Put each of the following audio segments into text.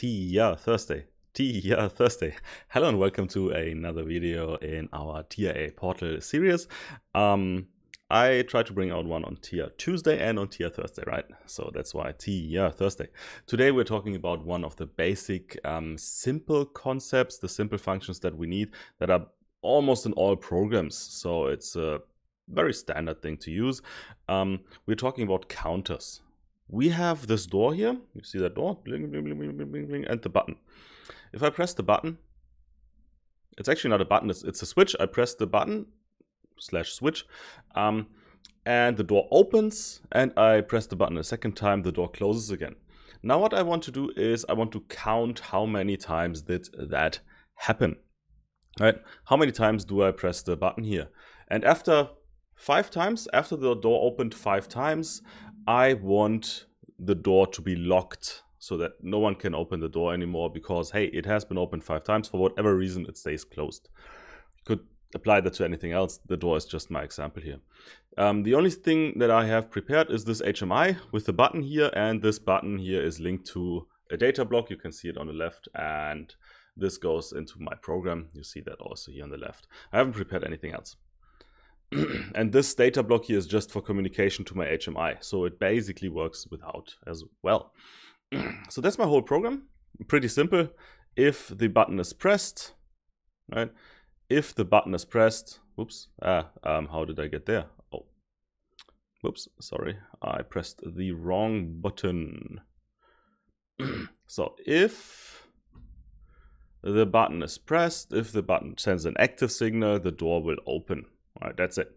TIA Thursday. TIA Thursday. Hello and welcome to another video in our TIA Portal series. Um, I try to bring out one on TIA Tuesday and on TIA Thursday, right? So that's why TIA Thursday. Today we're talking about one of the basic um, simple concepts, the simple functions that we need that are almost in all programs. So it's a very standard thing to use. Um, we're talking about counters, we have this door here. You see that door? Bling, bling, bling, and the button. If I press the button, it's actually not a button, it's, it's a switch. I press the button, slash switch, um, and the door opens, and I press the button a second time, the door closes again. Now what I want to do is I want to count how many times did that happen. Right? How many times do I press the button here? And after five times, after the door opened five times, I want the door to be locked so that no one can open the door anymore because, hey, it has been opened five times. For whatever reason, it stays closed. You could apply that to anything else. The door is just my example here. Um, the only thing that I have prepared is this HMI with the button here. And this button here is linked to a data block. You can see it on the left. And this goes into my program. You see that also here on the left. I haven't prepared anything else. and this data block here is just for communication to my HMI. So it basically works without as well. so that's my whole program. Pretty simple. If the button is pressed, right? If the button is pressed, whoops, ah, um, how did I get there? Oh, whoops, sorry. I pressed the wrong button. so if the button is pressed, if the button sends an active signal, the door will open, all right, that's it.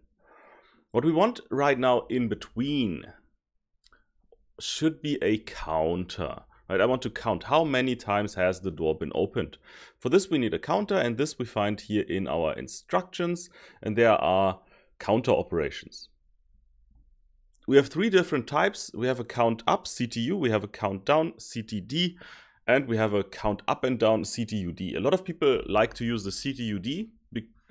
What we want right now in between should be a counter. Right, I want to count how many times has the door been opened. For this we need a counter and this we find here in our instructions and there are counter operations. We have three different types. We have a count up CTU, we have a count down CTD and we have a count up and down CTUD. A lot of people like to use the CTUD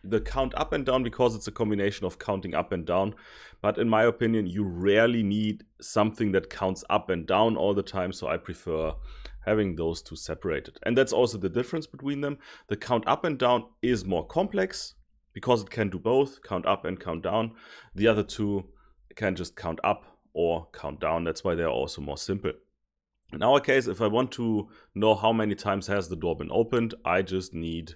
the count up and down because it's a combination of counting up and down. But in my opinion, you rarely need something that counts up and down all the time. So I prefer having those two separated. And that's also the difference between them. The count up and down is more complex because it can do both count up and count down. The other two can just count up or count down. That's why they're also more simple. In our case, if I want to know how many times has the door been opened, I just need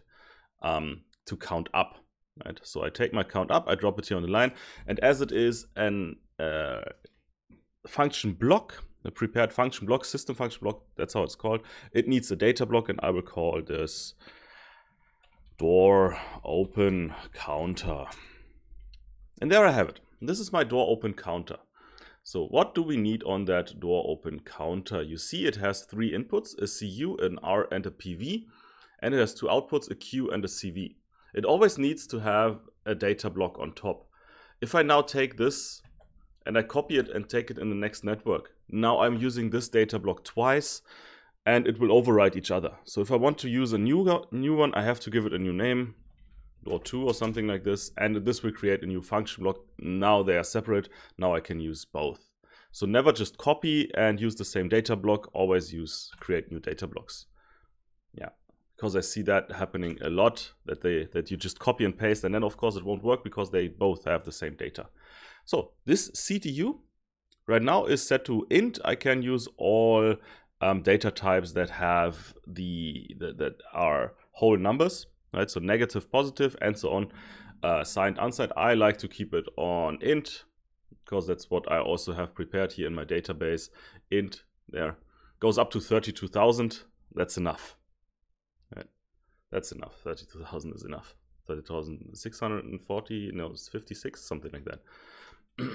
um, to count up. Right? So I take my count up, I drop it here on the line, and as it is an uh, function block, a prepared function block, system function block, that's how it's called, it needs a data block, and I will call this door open counter. And there I have it. This is my door open counter. So what do we need on that door open counter? You see it has three inputs, a CU, an R and a PV, and it has two outputs, a Q and a CV. It always needs to have a data block on top. If I now take this and I copy it and take it in the next network, now I'm using this data block twice and it will override each other. So if I want to use a new, new one, I have to give it a new name or two or something like this. And this will create a new function block. Now they are separate. Now I can use both. So never just copy and use the same data block, always use create new data blocks. Yeah because I see that happening a lot that they that you just copy and paste and then of course it won't work because they both have the same data. So this CTU right now is set to int. I can use all um, data types that have the, that are whole numbers, right? So negative, positive, and so on. Uh, signed, unsigned. I like to keep it on int because that's what I also have prepared here in my database. Int there goes up to 32,000. That's enough. That's enough. 32,000 is enough. 30,640, no, it's 56, something like that.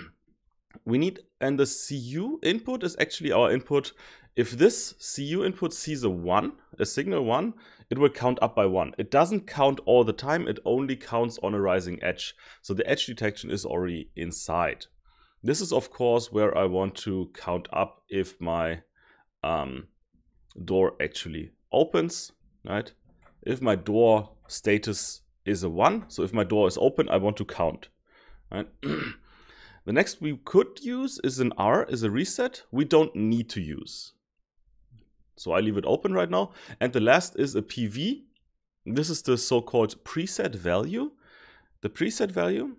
we need, and the CU input is actually our input. If this CU input sees a 1, a signal 1, it will count up by 1. It doesn't count all the time, it only counts on a rising edge. So the edge detection is already inside. This is of course where I want to count up if my um, door actually opens, right? if my door status is a 1. So if my door is open, I want to count. Right? the next we could use is an R, is a reset. We don't need to use. So I leave it open right now. And the last is a PV. This is the so-called preset value. The preset value,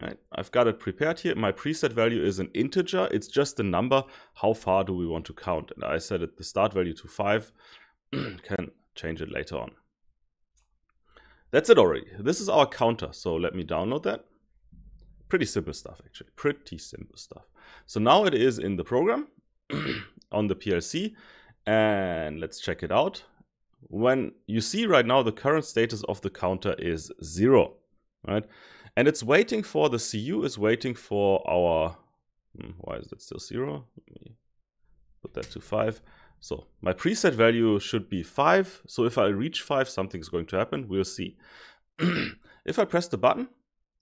right? I've got it prepared here. My preset value is an integer. It's just the number. How far do we want to count? And I set it the start value to 5. Can change it later on. That's it already. This is our counter. So let me download that. Pretty simple stuff, actually. Pretty simple stuff. So now it is in the program on the PLC. And let's check it out. When you see right now, the current status of the counter is zero, right? And it's waiting for, the CU is waiting for our, hmm, why is that still zero? Let me put that to five. So my preset value should be 5. So if I reach 5, something's going to happen. We'll see. if I press the button,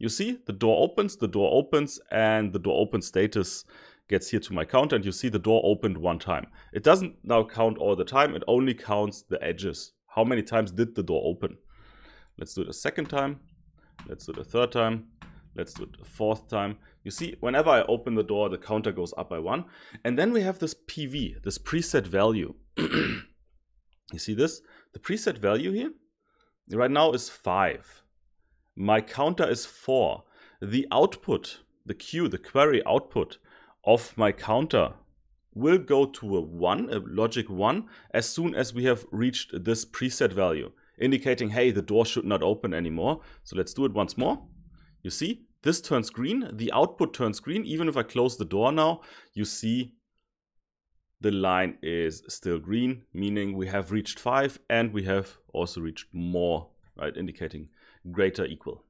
you see the door opens, the door opens, and the door open status gets here to my counter. And you see the door opened one time. It doesn't now count all the time. It only counts the edges. How many times did the door open? Let's do it a second time. Let's do it a third time. Let's do it a fourth time. You see, whenever I open the door, the counter goes up by one. And then we have this PV, this preset value. you see this? The preset value here right now is five. My counter is four. The output, the queue, the query output of my counter will go to a one, a logic one, as soon as we have reached this preset value, indicating, hey, the door should not open anymore. So let's do it once more. You see, this turns green, the output turns green. Even if I close the door now, you see the line is still green, meaning we have reached five and we have also reached more, right? Indicating greater equal.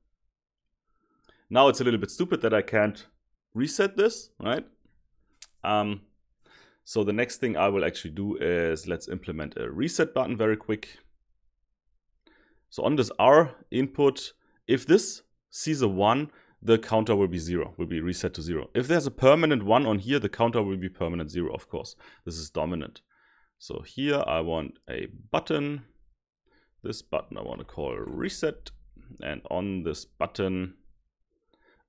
Now it's a little bit stupid that I can't reset this, right? Um, so the next thing I will actually do is let's implement a reset button very quick. So on this R input, if this sees a one, the counter will be zero, will be reset to zero. If there's a permanent one on here, the counter will be permanent zero, of course. This is dominant. So here I want a button. This button I want to call reset. And on this button,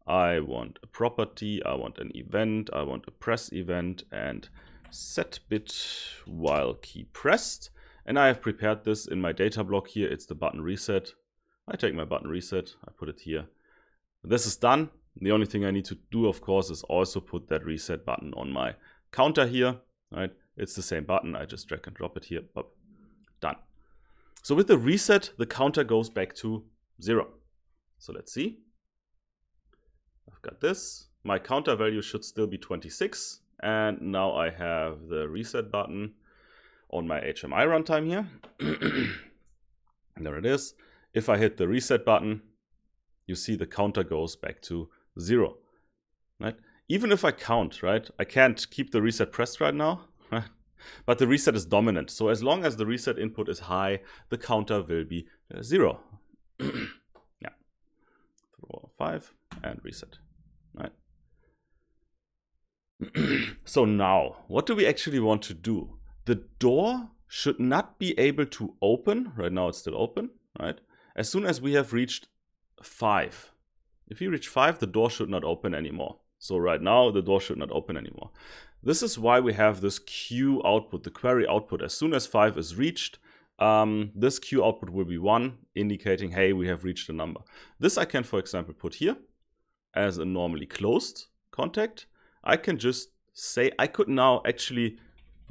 I want a property, I want an event, I want a press event and set bit while key pressed. And I have prepared this in my data block here. It's the button reset. I take my button reset, I put it here. This is done. The only thing I need to do, of course, is also put that reset button on my counter here, right? It's the same button. I just drag and drop it here. Boop. Done. So with the reset, the counter goes back to zero. So let's see. I've got this. My counter value should still be 26. And now I have the reset button on my HMI runtime here. there it is. If I hit the reset button, you see the counter goes back to zero, right? Even if I count, right, I can't keep the reset pressed right now, right? But the reset is dominant. So as long as the reset input is high, the counter will be uh, zero. yeah, throw five and reset, right? so now, what do we actually want to do? The door should not be able to open, right now it's still open, right? As soon as we have reached 5. If you reach 5, the door should not open anymore. So right now, the door should not open anymore. This is why we have this queue output, the query output. As soon as 5 is reached, um, this queue output will be 1, indicating, hey, we have reached a number. This I can, for example, put here as a normally closed contact. I can just say, I could now actually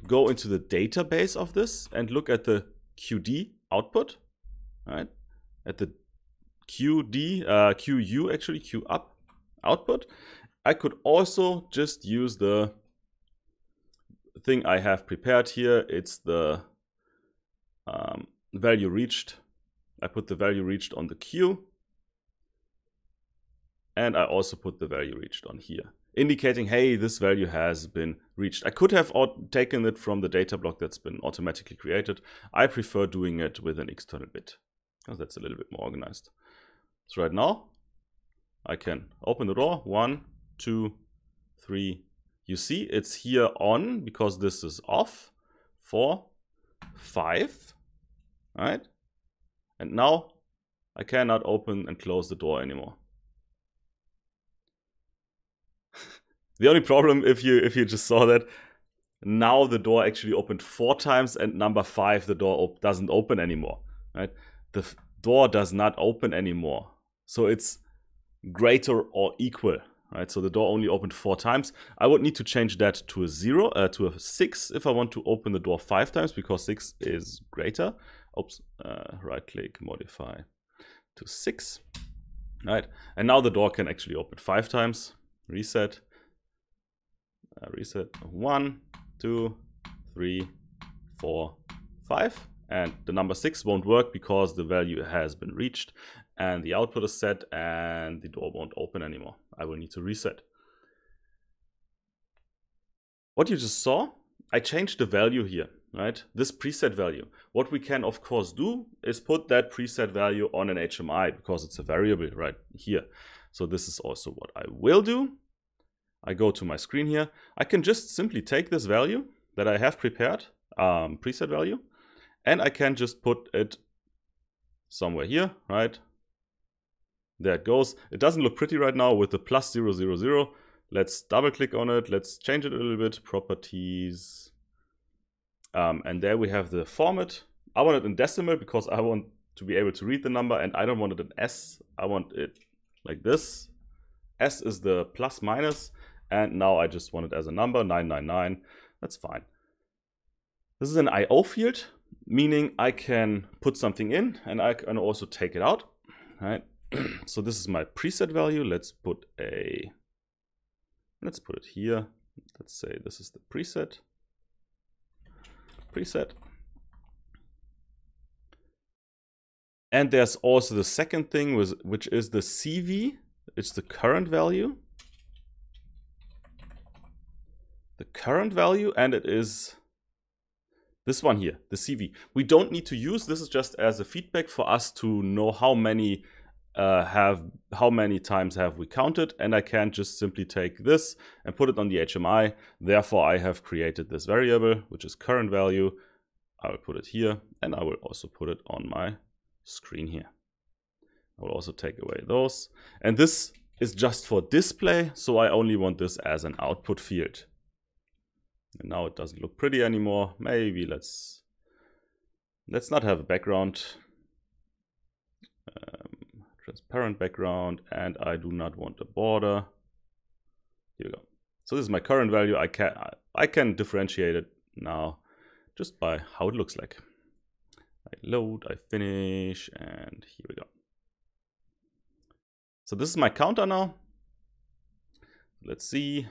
go into the database of this and look at the QD output, right? At the QD, uh, QU actually, Q up output. I could also just use the thing I have prepared here. It's the um, value reached. I put the value reached on the queue. And I also put the value reached on here, indicating, hey, this value has been reached. I could have taken it from the data block that's been automatically created. I prefer doing it with an external bit because that's a little bit more organized. So right now, I can open the door. One, two, three. You see it's here on because this is off. Four, five, Right, And now I cannot open and close the door anymore. the only problem if you if you just saw that now the door actually opened four times and number five the door op doesn't open anymore right the door does not open anymore so it's greater or equal, right? So the door only opened four times. I would need to change that to a zero, uh, to a six if I want to open the door five times because six is greater. Oops, uh, right click, modify to six, right? And now the door can actually open five times. Reset, uh, reset one, two, three, four, five. And the number six won't work because the value has been reached and the output is set and the door won't open anymore. I will need to reset. What you just saw, I changed the value here, right? This preset value. What we can of course do is put that preset value on an HMI because it's a variable right here. So this is also what I will do. I go to my screen here. I can just simply take this value that I have prepared, um, preset value, and I can just put it somewhere here, right? There it goes. It doesn't look pretty right now with the plus 000. Let's double click on it. Let's change it a little bit. Properties. Um, and there we have the format. I want it in decimal because I want to be able to read the number and I don't want it in S. I want it like this. S is the plus minus and now I just want it as a number 999. That's fine. This is an IO field, meaning I can put something in and I can also take it out. Right? so this is my preset value. Let's put a, let's put it here. Let's say this is the preset, preset. And there's also the second thing, which is the CV. It's the current value. The current value, and it is this one here, the CV. We don't need to use this is just as a feedback for us to know how many uh, have how many times have we counted and I can just simply take this and put it on the HMI. Therefore, I have created this variable, which is current value. I will put it here and I will also put it on my screen here. I will also take away those. And this is just for display, so I only want this as an output field. And now it doesn't look pretty anymore. Maybe let's let's not have a background. Uh, transparent background and I do not want a border. Here we go. So this is my current value. I can, I can differentiate it now just by how it looks like. I load, I finish, and here we go. So this is my counter now. Let's see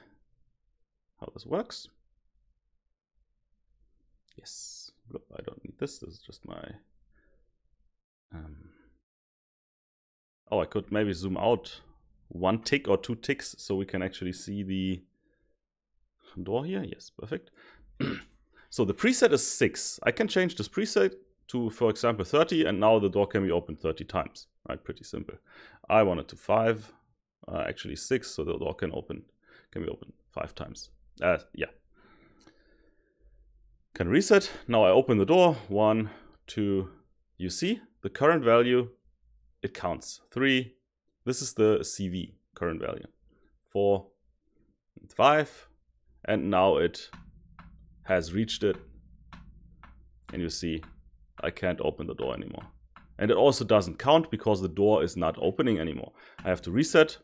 how this works. Yes, I don't need this. This is just my um, Oh, I could maybe zoom out one tick or two ticks so we can actually see the door here. Yes, perfect. so the preset is 6. I can change this preset to, for example, 30, and now the door can be opened 30 times. Right, pretty simple. I want it to 5, uh, actually 6, so the door can open can be opened 5 times. Uh, yeah. Can reset. Now I open the door. 1, 2, you see the current value it counts. Three, this is the CV current value. Four, and five, and now it has reached it. And you see, I can't open the door anymore. And it also doesn't count because the door is not opening anymore. I have to reset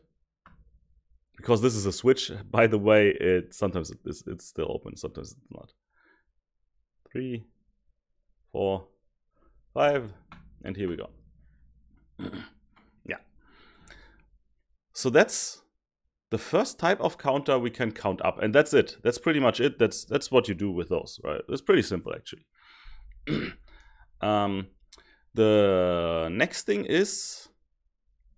because this is a switch. By the way, it sometimes it's, it's still open, sometimes it's not. Three, four, five, and here we go. yeah. So that's the first type of counter we can count up. And that's it. That's pretty much it. That's that's what you do with those, right? It's pretty simple, actually. um, the next thing is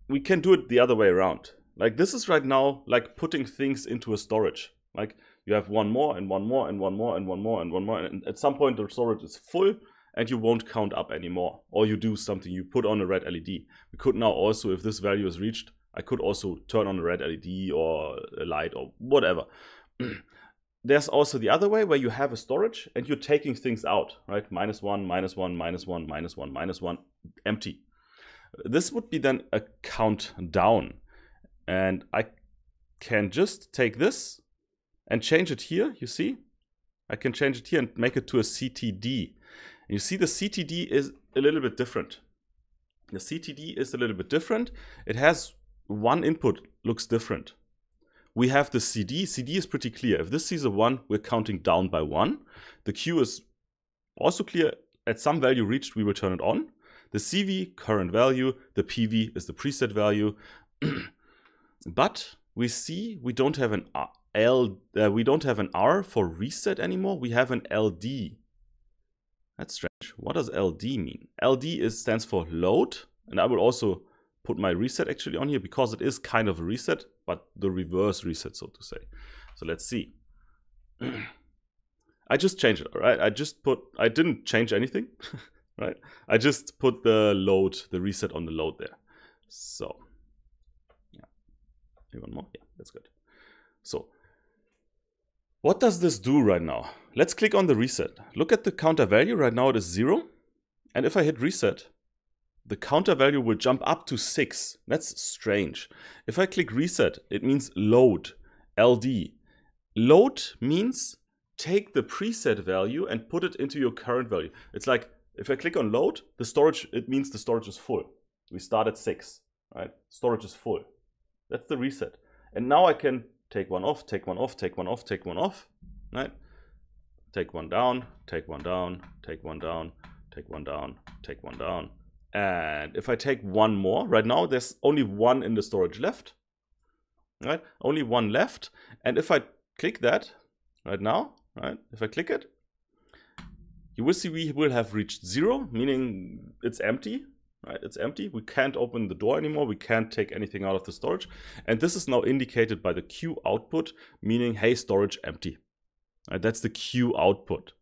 we can do it the other way around. Like this is right now like putting things into a storage. Like you have one more and one more and one more and one more and one more. And at some point the storage is full and you won't count up anymore. Or you do something, you put on a red LED. We could now also, if this value is reached, I could also turn on a red LED or a light or whatever. There's also the other way where you have a storage and you're taking things out, right? Minus one, minus one, minus one, minus one, minus one, empty. This would be then a countdown. And I can just take this and change it here, you see? I can change it here and make it to a CTD you see the CTD is a little bit different. The CTD is a little bit different. It has one input, looks different. We have the CD. CD is pretty clear. If this sees a 1, we're counting down by 1. The Q is also clear. At some value reached, we will turn it on. The CV, current value. The PV is the preset value. but we see we don't have an R, L, uh, we don't have an R for reset anymore. We have an LD that's strange. What does LD mean? LD is, stands for load. And I will also put my reset actually on here because it is kind of a reset, but the reverse reset, so to say. So let's see. I just changed it, all right? I just put, I didn't change anything, right? I just put the load, the reset on the load there. So, yeah. Maybe one more. Yeah, that's good. So what does this do right now? Let's click on the reset. Look at the counter value. Right now it is zero. And if I hit reset, the counter value will jump up to six. That's strange. If I click reset, it means load, LD. Load means take the preset value and put it into your current value. It's like if I click on load, the storage, it means the storage is full. We start at six, right? Storage is full. That's the reset. And now I can take one off, take one off, take one off, take one off, right? Take one down, take one down, take one down, take one down, take one down. And if I take one more, right now there's only one in the storage left, right? Only one left. And if I click that right now, right? If I click it, you will see we will have reached zero, meaning it's empty, right? It's empty. We can't open the door anymore. We can't take anything out of the storage. And this is now indicated by the Q output, meaning, hey, storage empty. Right? That's the Q output.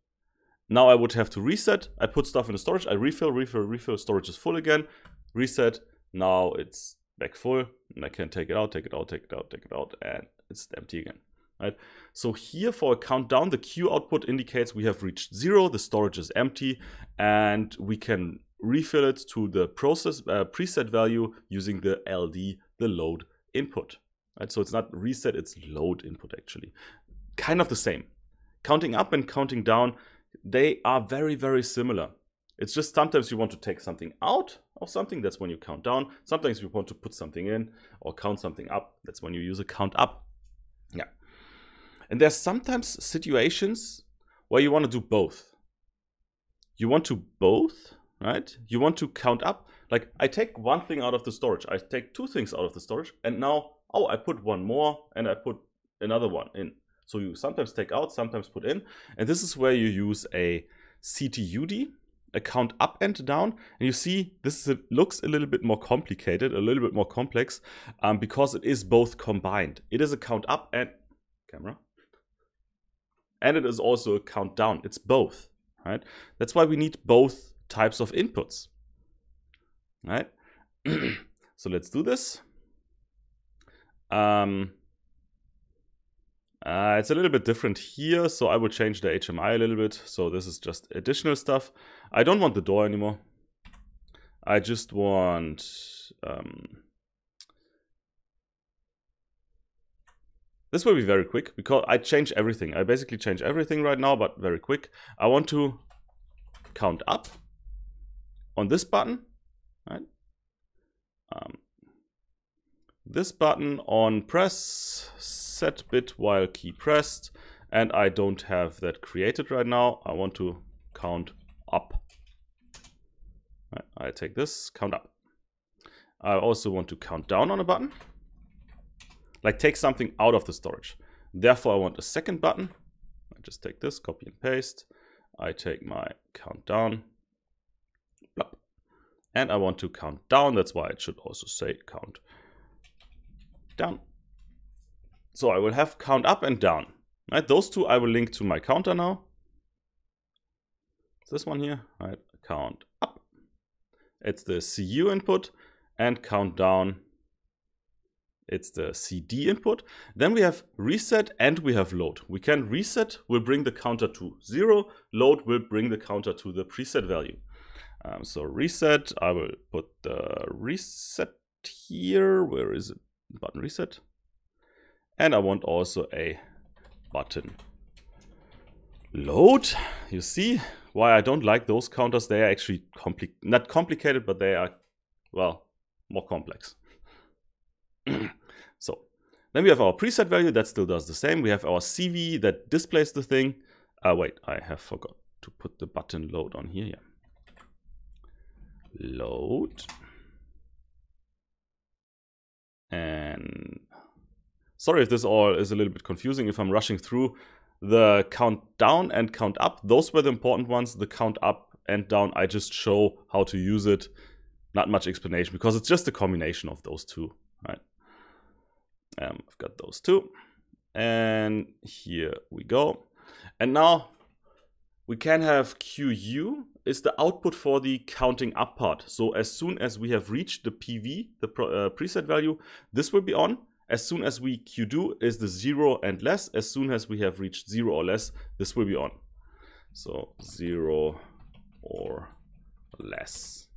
Now I would have to reset. I put stuff in the storage. I refill, refill, refill. Storage is full again. Reset. Now it's back full. And I can take it out, take it out, take it out, take it out. And it's empty again. Right? So here for a countdown, the Q output indicates we have reached zero, the storage is empty, and we can refill it to the process uh, preset value using the LD, the load input. Right? So it's not reset, it's load input actually. Kind of the same. Counting up and counting down, they are very, very similar. It's just sometimes you want to take something out of something, that's when you count down. Sometimes you want to put something in or count something up, that's when you use a count up. Yeah. And there's sometimes situations where you want to do both. You want to both right? You want to count up. Like I take one thing out of the storage, I take two things out of the storage, and now, oh, I put one more and I put another one in. So you sometimes take out, sometimes put in. And this is where you use a CTUD, a count up and down. And you see this a, looks a little bit more complicated, a little bit more complex, um, because it is both combined. It is a count up and camera. And it is also a count down. It's both, right? That's why we need both types of inputs, right? so let's do this. Um, uh, it's a little bit different here, so I will change the HMI a little bit. So this is just additional stuff. I don't want the door anymore. I just want... Um, this will be very quick because I change everything. I basically change everything right now, but very quick. I want to count up on this button, right? Um, this button on press set bit while key pressed and I don't have that created right now. I want to count up. Right, I take this, count up. I also want to count down on a button, like take something out of the storage. Therefore, I want a second button. I just take this, copy and paste. I take my countdown and I want to count down. That's why it should also say count down. So I will have count up and down. Right, those two I will link to my counter now. This one here, right, count up. It's the CU input and count down. It's the CD input. Then we have reset and we have load. We can reset will bring the counter to zero. Load will bring the counter to the preset value. Um, so reset, I will put the reset here. Where is it? Button reset. And I want also a button load. You see why I don't like those counters. They are actually compli not complicated, but they are, well, more complex. so then we have our preset value that still does the same. We have our CV that displays the thing. Uh, wait, I have forgot to put the button load on here. Yeah load and sorry if this all is a little bit confusing if I'm rushing through the count down and count up those were the important ones the count up and down I just show how to use it not much explanation because it's just a combination of those two right um, I've got those two and here we go and now we can have QU is the output for the counting up part. So as soon as we have reached the PV, the uh, preset value, this will be on. As soon as we QDO is the zero and less, as soon as we have reached zero or less, this will be on. So zero or less.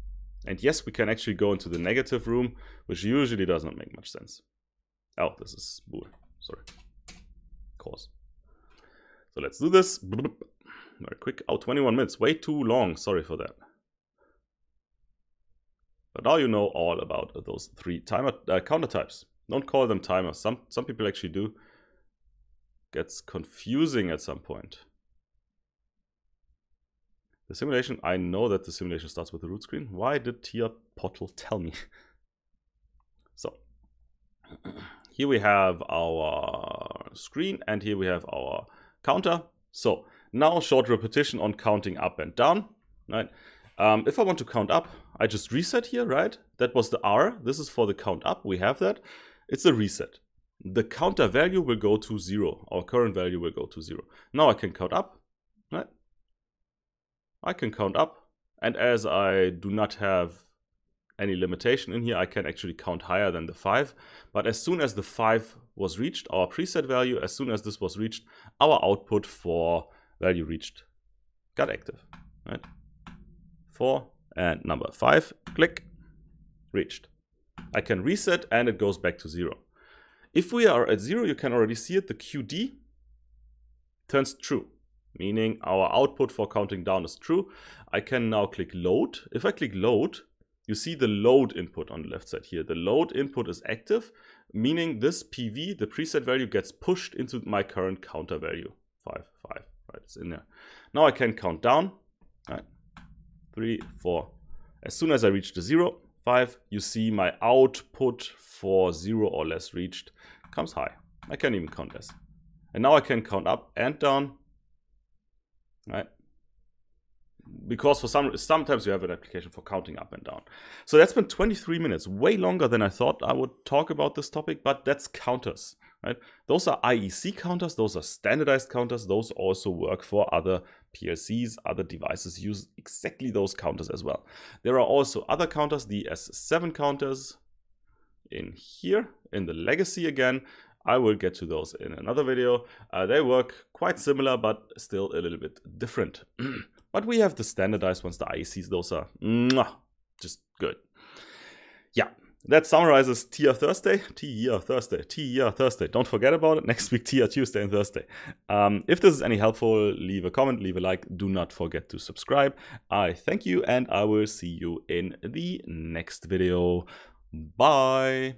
And yes, we can actually go into the negative room, which usually does not make much sense. Oh, this is bool, sorry, of course. So let's do this very quick. Oh, 21 minutes, way too long, sorry for that. But now you know all about those three timer uh, counter types. Don't call them timers. Some, some people actually do. Gets confusing at some point. The simulation, I know that the simulation starts with the root screen. Why did Tia Pottle tell me? so, here we have our screen and here we have our counter. So now short repetition on counting up and down, right? Um, if I want to count up, I just reset here, right? That was the R. This is for the count up. We have that. It's a reset. The counter value will go to zero. Our current value will go to zero. Now I can count up, right? I can count up. And as I do not have any limitation in here, I can actually count higher than the 5. But as soon as the 5 was reached, our preset value, as soon as this was reached, our output for value reached got active, right? Four and number five, click, reached. I can reset and it goes back to zero. If we are at zero, you can already see it, the QD turns true, meaning our output for counting down is true. I can now click load. If I click load, you see the load input on the left side here. The load input is active, meaning this PV, the preset value, gets pushed into my current counter value, 5, 5 right? It's in there. Now I can count down, right? Three, four. As soon as I reach the zero, five, you see my output for zero or less reached comes high. I can not even count less. And now I can count up and down, right? Because for some, sometimes you have an application for counting up and down. So that's been 23 minutes, way longer than I thought I would talk about this topic, but that's counters right? Those are IEC counters, those are standardized counters, those also work for other PLCs, other devices use exactly those counters as well. There are also other counters, the S7 counters in here, in the legacy again, I will get to those in another video. Uh, they work quite similar, but still a little bit different. but we have the standardized ones, the IECs, those are mwah, just good. Yeah, that summarizes TIA Thursday, TIA Thursday, TIA Thursday. Don't forget about it. Next week, TIA Tuesday and Thursday. Um, if this is any helpful, leave a comment, leave a like. Do not forget to subscribe. I thank you and I will see you in the next video. Bye.